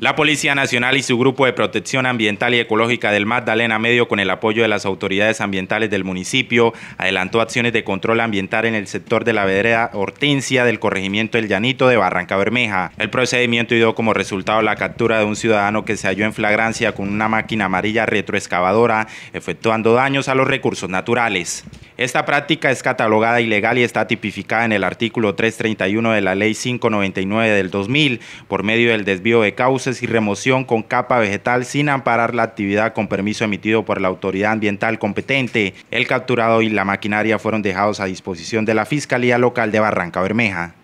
La Policía Nacional y su Grupo de Protección Ambiental y Ecológica del Magdalena Medio, con el apoyo de las autoridades ambientales del municipio, adelantó acciones de control ambiental en el sector de la vereda Hortensia del corregimiento El Llanito de Barranca Bermeja. El procedimiento dio como resultado la captura de un ciudadano que se halló en flagrancia con una máquina amarilla retroexcavadora, efectuando daños a los recursos naturales. Esta práctica es catalogada ilegal y está tipificada en el artículo 331 de la Ley 599 del 2000 por medio del desvío de cauces y remoción con capa vegetal sin amparar la actividad con permiso emitido por la autoridad ambiental competente. El capturado y la maquinaria fueron dejados a disposición de la Fiscalía Local de Barranca Bermeja.